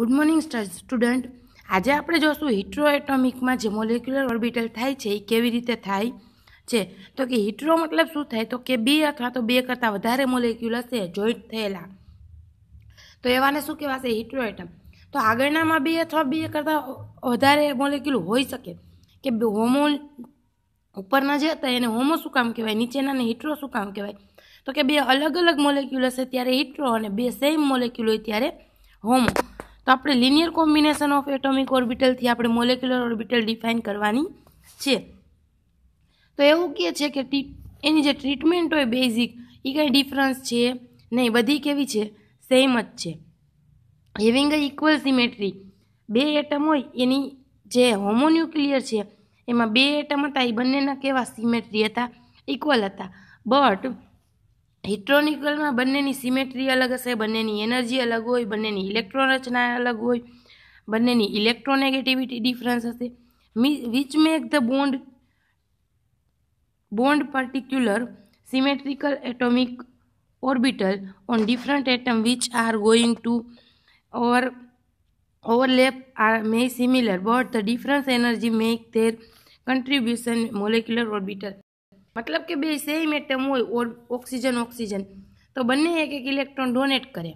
good morning student આજે આપણે જોશું હિટ્રોએટોમિકમાં જે મોલેક્યુલર ઓર્બિટલ થાય છે એ કેવી રીતે થાય છે તો કે હિટ્રો મતલબ શું થાય તો કે બે અથવા તો બે કરતાં વધારે મોલેક્યુલસ છે જોઈન્ટ થયેલા તો એવાને શું કહેવાશે હિટ્રોએટમ તો આગળનામાં બે અથવા બે કરતાં વધારે મોલેક્યુલ હોઈ શકે કે હોમો ઉપરના જે હતા એને હોમો શું કામ કહેવાય નીચેનાને હિટ્રો શું કામ કહેવાય તો કે બે અલગ અલગ મોલેક્યુલ હશે ત્યારે હિટ્રો અને બે સેમ મોલેક્યુલ હોય ત્યારે હોમો તો આપણે લિનિયર કોમ્બિનેશન ઓફ એટોમિક ઓર્બિટલથી આપણે મોલેક્યુલર ઓર્બિટલ ડિફાઇન કરવાની છે તો એવું કહે છે કે એની જે ટ્રીટમેન્ટ હોય બેઝિક એ કંઈ ડિફરન્સ છે નહીં બધી કેવી છે સેમ જ છે હેવિંગ અ ઇક્વલ સિમેટ્રી બે એટમ હોય એની જે હોમોન્યુક્લિયર છે એમાં બે એટમ હતા એ બંનેના કેવા સિમેટ્રી હતા ઇક્વલ હતા બટ ઇલેક્ટ્રોનિકલમાં બંનેની સિમેટ્રી અલગ હશે બંનેની એનર્જી અલગ હોય બંનેની ઇલેક્ટ્રોન રચના અલગ હોય બંનેની ઇલેક્ટ્રોનેગેટિવિટી ડિફરન્સ હશે which make the bond bond particular symmetrical atomic orbital on different atom which are going to or overlap are may similar but the difference energy make their contribution molecular orbital મતલબ કે બે same atom હોય oxygen ઓક્સિજન તો બંને એક એક electron donate કરે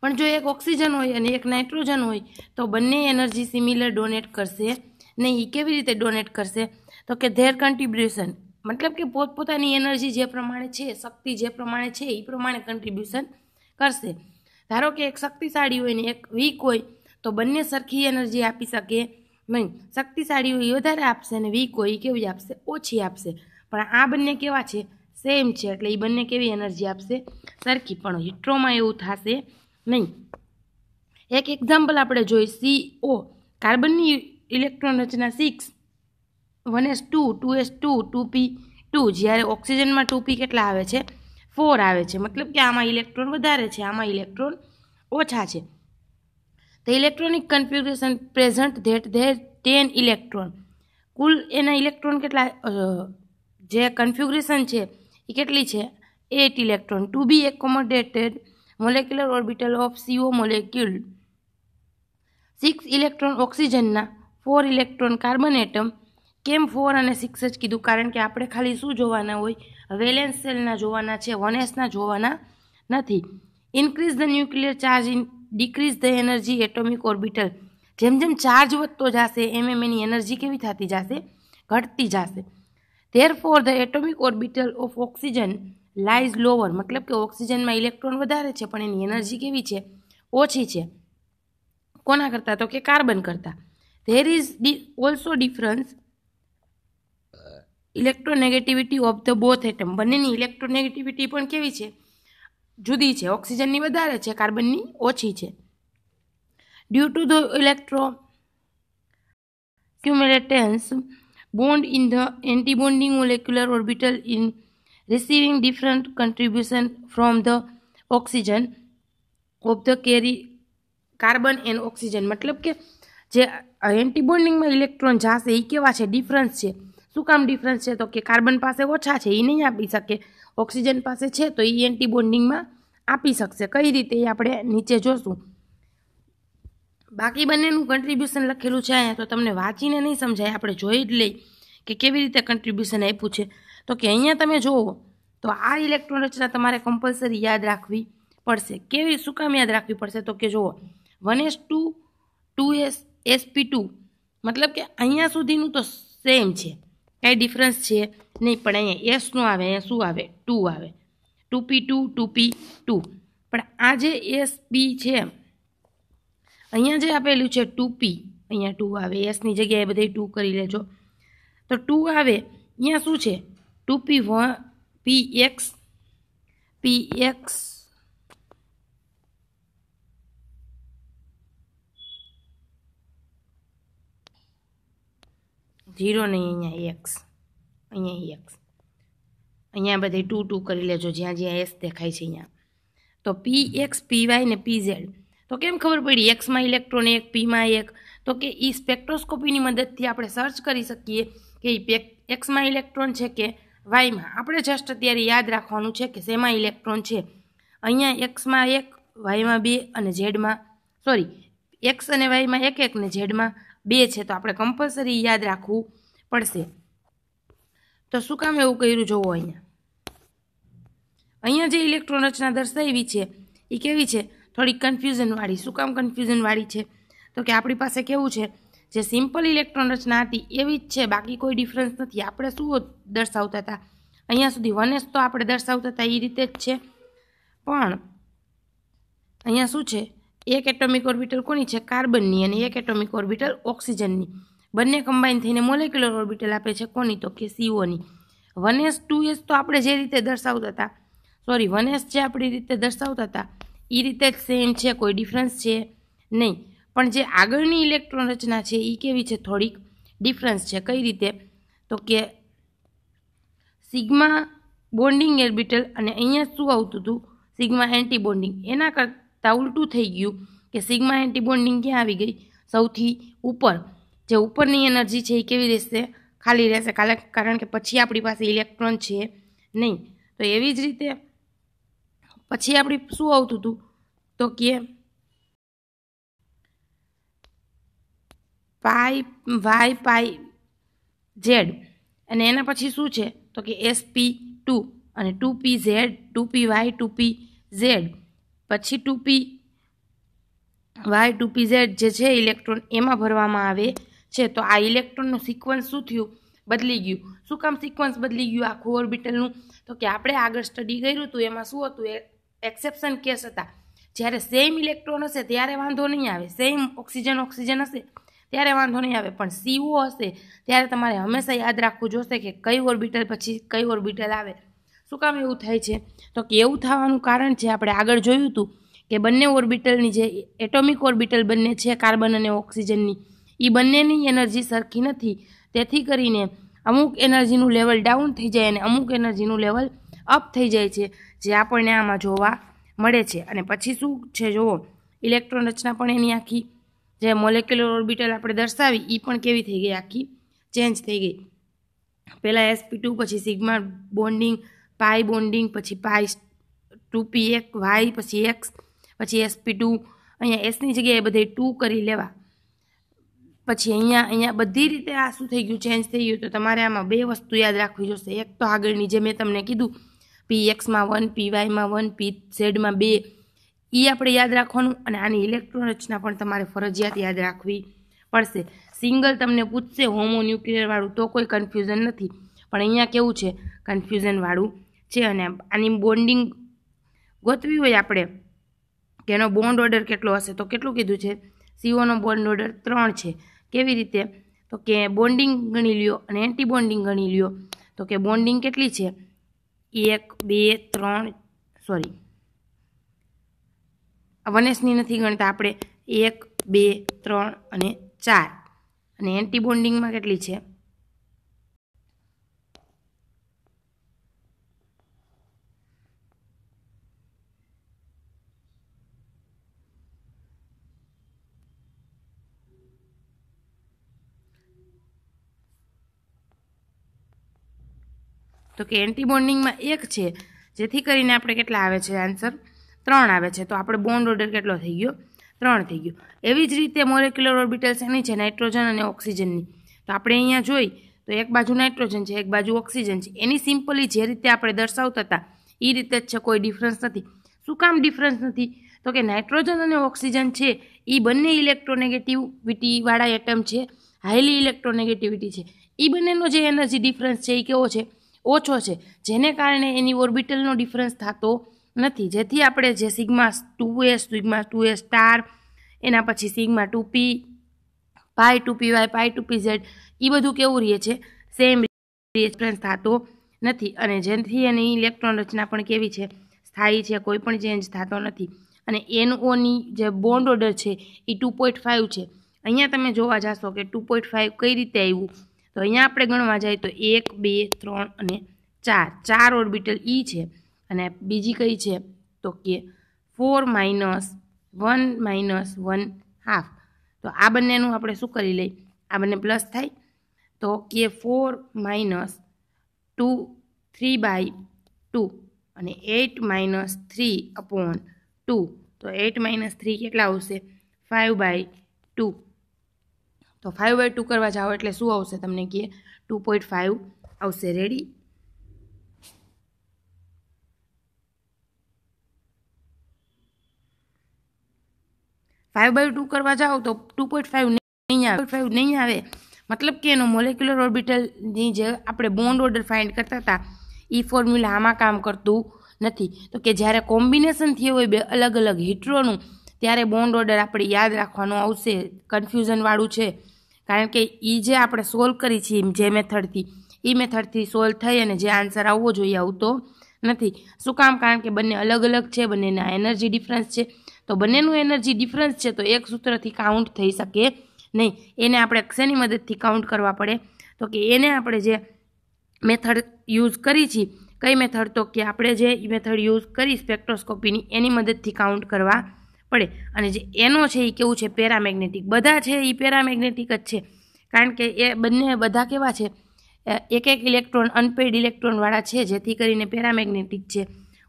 પણ જો એક ઓક્સિજન હોય અને એક નાઇટ્રોજન હોય તો બંને એનર્જી સિમિલર ડોનેટ કરશે નહીં એ કેવી રીતે ડોનેટ કરશે તો કે ધેર કન્ટ્રીબ્યુશન મતલબ કે પોતપોતાની એનર્જી જે પ્રમાણે છે શક્તિ જે પ્રમાણે છે એ પ્રમાણે કન્ટ્રીબ્યુશન કરશે ધારો કે એક શક્તિશાળી હોય ને એક વીક હોય તો બંને સરખી એનર્જી આપી શકે નહીં શક્તિશાળી હોય વધારે આપશે અને વીક હોય કેવી આપશે ઓછી આપશે પણ આ બંને કેવા છે સેમ છે એટલે એ બંને કેવી એનર્જી આપશે સરખી પણ હિટ્રોમાં એવું થશે નહીં એક એક્ઝામ્પલ આપણે જોઈ સી ઓ કાર્બનની ઇલેક્ટ્રોન રચના six one S two two S two two P two જ્યારે ઓક્સિજનમાં ટુ પી કેટલા આવે છે ફોર આવે છે મતલબ કે આમાં ઇલેક્ટ્રોન વધારે છે આમાં ઇલેક્ટ્રોન ઓછા છે તો electronic configuration present that there ten electron કુલ એના ઇલેક્ટ્રોન કેટલા જે કન્ફ્યુગ્રેશન છે એ કેટલી છે eight electron to be accommodated molecular orbital of CO molecule six electron ઓક્સિજનના ફોર ઇલેક્ટ્રોન કાર્બન એટમ કેમ ફોર અને સિક્સ જ કીધું કારણ કે આપણે ખાલી શું જોવાના હોય વેલેન્સ સેલના જોવાના છે વન જોવાના નથી increase the nuclear charge in decrease the energy atomic orbital જેમ જેમ ચાર્જ વધતો જશે એમ એમ એની એનર્જી કેવી થતી જશે ઘટતી જશે therefore the atomic orbital of oxygen lies lower મતલબ કે ઓક્સિજનમાં ઇલેક્ટ્રોન વધારે છે પણ એની એનર્જી કેવી છે ઓછી છે કોના કરતાં તો કે કાર્બન કરતાં there is the also difference electronegativity of the both atom બંનેની ઇલેક્ટ્રોનેગેટિવિટી પણ કેવી છે જુદી છે ઓક્સિજનની વધારે છે કાર્બનની ઓછી છે ડ્યુ ટુ ધ ઇલેક્ટ્રો ક્યુમ્યુલેટેન્સ bond in the antibonding molecular orbital in receiving different contribution from the oxygen of the carry carbon and oxygen મતલબ કે જે એન્ટીબોન્ડિંગમાં ઇલેક્ટ્રોન જાશે એ કેવા છે ડિફરન્સ છે શું કામ ડિફરન્સ છે તો કે કાર્બન પાસે ઓછા છે એ નહીં આપી શકે ઓક્સિજન પાસે છે તો એ એન્ટીબોન્ડિંગમાં આપી શકશે કઈ રીતે એ આપણે નીચે જોશું બાકી બંનેનું કન્ટ્રીબ્યુશન લખેલું છે અહીંયા તો તમને વાંચીને નહીં સમજાય આપણે જોઈ જ લઈ કે કેવી રીતે કન્ટ્રીબ્યુશન આપ્યું છે તો કે અહીંયા તમે જુઓ તો આ ઇલેક્ટ્રોન રચના તમારે કમ્પલસરી યાદ રાખવી પડશે કેવી શું કામ યાદ રાખવી પડશે તો કે જુઓ one S two two S SP two મતલબ કે અહીંયા સુધીનું તો સેમ છે કંઈ ડિફરન્સ છે નહીં પણ અહીંયા એસનું આવે અહીંયા શું આવે ટુ આવે two P two two P two પણ આ જે એસપી છે અહીંયા જે આપેલું છે ટુ પી અહીંયા ટુ આવે એસની જગ્યાએ બધે ટુ કરી લેજો તો ટુ આવે અહીંયા શું છે two P one P X P X zero નહીં અહીંયા એક્સ અહીંયા એક્સ અહીંયા બધે ટુ ટુ કરી લેજો જ્યાં જ્યાં એસ દેખાય છે અહીંયા તો પી એક્સ પી વાય ને પી ઝેડ તો કેમ ખબર પડી એક્સમાં ઇલેક્ટ્રોન એક પીમાં એક તો કે એ સ્પેક્ટ્રોસ્કોપીની મદદથી આપણે સર્ચ કરી શકીએ કે એ એક્સમાં ઇલેક્ટ્રોન છે કે વાયમાં આપણે જસ્ટ અત્યારે યાદ રાખવાનું છે કે શેમાં ઇલેક્ટ્રોન છે અહીંયા એક્સમાં એક વાયમાં બે અને ઝેડમાં સોરી એક્સ અને વાયમાં એક એક ને ઝેડમાં બે છે તો આપણે કમ્પલસરી યાદ રાખવું પડશે તો શું કામ એવું કર્યું જોવો અહીંયા અહીંયા જે ઇલેક્ટ્રોન રચના દર્શાવી છે એ કેવી છે થોડી કન્ફ્યુઝનવાળી શું કામ કન્ફ્યુઝનવાળી છે તો કે આપણી પાસે કેવું છે જે સિમ્પલ ઇલેક્ટ્રોન રચના હતી એવી જ છે બાકી કોઈ ડિફરન્સ નથી આપણે શું દર્શાવતા હતા અહીંયા સુધી વન એસ તો આપણે દર્શાવતા હતા એ રીતે જ છે પણ અહીંયા શું છે એક એટોમિક ઓર્બિટલ કોની છે કાર્બનની અને એક એટોમિક ઓર્બિટલ ઓક્સિજનની બંને કમ્બાઈન થઈને મોલેક્યુલર ઓર્બિટલ આપે છે કોની તો કે સીઓની વન એસ ટુ એસ તો આપણે જે રીતે દર્શાવતા હતા સોરી વન એસ જે આપણી રીતે દર્શાવતા હતા એ રીતે જ સેમ છે કોઈ ડિફરન્સ છે નહીં પણ જે આગળની ઇલેક્ટ્રોન રચના છે એ કેવી છે થોડીક ડિફરન્સ છે કઈ રીતે તો કે સિગ્મા બોન્ડિંગ ઓર્બિટલ અને અહીંયા શું આવતું હતું સિગ્મા એન્ટીબોન્ડિંગ એના કરતાં ઉલટું થઈ ગયું કે સિગ્મા એન્ટીબોન્ડિંગ ક્યાં આવી ગઈ સૌથી ઉપર જે ઉપરની એનર્જી છે એ કેવી રહેશે ખાલી રહેશે કારણ કે પછી આપણી પાસે ઇલેક્ટ્રોન છે નહીં તો એવી જ રીતે પછી આપણી શું આવતું હતું તો કે પાઈ વાય પાઈ ઝેડ અને એના પછી શું છે તો કે એસપી ટુ અને two P Z two P Y two P Z પછી two P Y two P Z જે છે ઇલેક્ટ્રોન એમાં ભરવામાં આવે છે તો આ ઇલેક્ટ્રોનનું સિક્વન્સ શું થયું બદલી ગયું શું કામ સિક્વન્સ બદલી ગયું આખું ઓર્બિટલનું તો કે આપણે આગળ સ્ટડી કર્યું હતું એમાં શું હતું એક્સેપ્શન કેસ હતા જ્યારે સેમ ઇલેક્ટ્રોન હશે ત્યારે વાંધો નહીં આવે સેમ ઓક્સિજન ઓક્સિજન હશે ત્યારે વાંધો નહીં આવે પણ સીઓ હશે ત્યારે તમારે હંમેશા યાદ રાખવું જોશે કે કઈ ઓર્બિટલ પછી કઈ ઓર્બિટલ આવે શું કામ એવું થાય છે તો કે એવું થવાનું કારણ છે આપણે આગળ જોયું હતું કે બંને ઓર્બિટલની જે એટોમિક ઓર્બિટલ બંને છે કાર્બન અને ઓક્સિજનની એ બંનેની એનર્જી સરખી નથી તેથી કરીને અમુક એનર્જીનું લેવલ ડાઉન થઈ જાય અને અમુક એનર્જીનું લેવલ અપ થઈ જાય છે જે આપણને આમાં જોવા મળે છે અને પછી શું છે જુઓ ઇલેક્ટ્રોન રચના પણ એની આખી જે મોલેક્યુલર ઓર્બિટલ આપણે દર્શાવી એ પણ કેવી થઈ ગઈ આખી ચેન્જ થઈ ગઈ પહેલાં એસપી ટુ પછી સિગ્મા બોન્ડિંગ પાઈ બોન્ડિંગ પછી પાઈ ટુ પી એક વાય પછી એક્સ પછી એસપી ટુ અહીંયા એસની જગ્યાએ બધે ટુ કરી લેવા પછી અહીંયા અહીંયા બધી રીતે આ શું થઈ ગયું ચેન્જ થઈ ગયું તો તમારે આમાં બે વસ્તુ યાદ રાખવી જોશે એક તો આગળની જે મેં તમને કીધું પી એક્સમાં વન પી વાયમાં વન પી ઝેડમાં બે એ આપણે યાદ રાખવાનું અને આની ઇલેક્ટ્રોન રચના પણ તમારે ફરજિયાત યાદ રાખવી પડશે સિંગલ તમને પૂછશે હોમોન્યુક્લિયરવાળું તો કોઈ કન્ફ્યુઝન નથી પણ અહીંયા કેવું છે કન્ફ્યુઝનવાળું છે અને આની બોન્ડિંગ ગોતવી હોય આપણે કે એનો બોન્ડ ઓર્ડર કેટલો હશે તો કેટલું કીધું છે સીઓનો બોન્ડ ઓર્ડર ત્રણ છે કેવી રીતે તો કે બોન્ડિંગ ગણી લ્યો અને એન્ટી બોન્ડિંગ ગણી લ્યો તો કે બોન્ડિંગ કેટલી છે એક બે ત્રણ સોરી વનેશની નથી ગણતા આપણે એક બે ત્રણ અને ચાર અને એન્ટીબોન્ડિંગમાં કેટલી છે તો કે એન્ટીબોન્ડિંગમાં એક છે જેથી કરીને આપણે કેટલા આવે છે આન્સર ત્રણ આવે છે તો આપણે બોન્ડ ઓર્ડર કેટલો થઈ ગયો ત્રણ થઈ ગયો એવી જ રીતે મોરેક્યુલર ઓર્બિટલ્સ એની છે નાઇટ્રોજન અને ઓક્સિજનની તો આપણે અહીંયા જોઈ તો એક બાજુ નાઇટ્રોજન છે એક બાજુ ઓક્સિજન છે એની સિમ્પલી જે રીતે આપણે દર્શાવતા હતા એ રીતે જ છે કોઈ ડિફરન્સ નથી શું કામ ડિફરન્સ નથી તો કે નાઇટ્રોજન અને ઓક્સિજન છે એ બંને ઇલેક્ટ્રોનેગેટિવિટીવાળા એટમ છે હાઈલી ઇલેક્ટ્રોનેગેટિવિટી છે એ બંનેનો જે એનર્જી ડિફરન્સ છે એ કેવો છે ઓછો છે જેને કારણે એની ઓર્બિટલનો ડિફરન્સ થતો નથી જેથી આપણે જે sigma two S sigma two S star એના પછી sigma two P pi two P Y pi two P Z એ બધું કેવું રહે છે સેમ ડિફરન્સ થતો નથી અને જેથી એની ઇલેક્ટ્રોન રચના પણ કેવી છે સ્થાયી છે કોઈ પણ ચેન્જ થતો નથી અને એનઓની જે બોન્ડ ઓર્ડર છે એ ટુ પોઈન્ટ ફાઇવ છે અહીંયા તમે જોવા જશો કે ટુ પોઈન્ટ ફાઇવ કઈ રીતે આવ્યું તો અહીંયા આપણે ગણવા જઈએ તો એક બે ત્રણ અને ચાર ચાર ઓર્બિટલ ઈ e છે અને બીજી કઈ છે તો કે four minus one minus one half તો આ બંનેનું આપણે શું કરી લઈ આ બંને પ્લસ થાય તો કે four minus two three by two અને eight minus three upon two તો એટ માઇનસ થ્રી કેટલા આવશે ફાઇવ બાય ટુ તો ફાઇવ બાય ટુ કરવા જાઓ એટલે શું આવશે તમને કહે ટુ પોઈન્ટ ફાઇવ આવશે રેડી ફાઇવ બાય ટુ કરવા જાઓ તો ટુ પોઈન્ટ ફાઇવ નહીં આવે ફાઇવ નહીં આવે મતલબ કે એનો મોલેક્યુલર ઓર્બિટલની જે આપણે બોન્ડ ઓર્ડર ફાઇન્ડ કરતા હતા એ ફોર્મ્યુલા આમાં કામ કરતું નથી તો કે જ્યારે કોમ્બિનેશન થયું હોય બે અલગ અલગ હિટ્રોનું ત્યારે બોન્ડ ઓર્ડર આપણે યાદ રાખવાનું આવશે કન્ફ્યુઝનવાળું છે કારણ કે એ જે આપણે સોલ્વ કરી છીએ જે મેથડથી એ મેથડથી સોલ્વ થઈ અને જે આન્સર આવવો જોઈએ આવતો નથી શું કામ કારણ કે બંને અલગ અલગ છે બંનેના એનર્જી ડિફરન્સ છે તો બંનેનું એનર્જી ડિફરન્સ છે તો એક સૂત્રથી કાઉન્ટ થઈ શકે નહીં એને આપણે શેની મદદથી કાઉન્ટ કરવા પડે તો કે એને આપણે જે મેથડ યુઝ કરી છીએ કઈ મેથડ તો કે આપણે જે મેથડ યુઝ કરી સ્પેક્ટ્રોસ્કોપીની એની મદદથી કાઉન્ટ કરવા પડે અને જે એનો છે એ કેવું છે પેરામેગ્નેટિક બધા છે એ પેરામેગ્નેટિક જ છે કારણ કે એ બંને બધા કેવા છે એક એક ઇલેક્ટ્રોન અનપેડ ઇલેક્ટ્રોનવાળા છે જેથી કરીને પેરામેગ્નેટિક છે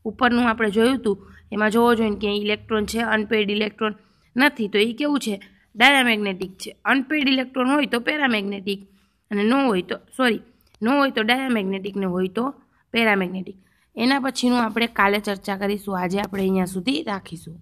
ઉપરનું આપણે જોયું હતું એમાં જોવો જોઈએ કે ઇલેક્ટ્રોન છે અનપેડ ઇલેક્ટ્રોન નથી તો એ કેવું છે ડાયામેગ્નેટિક છે અનપેડ ઇલેક્ટ્રોન હોય તો પેરામેગ્નેટિક અને ન હોય તો સોરી ન હોય તો ડાયામેગ્નેટિકને હોય તો પેરામેગ્નેટિક એના પછીનું આપણે કાલે ચર્ચા કરીશું આજે આપણે અહીંયા સુધી રાખીશું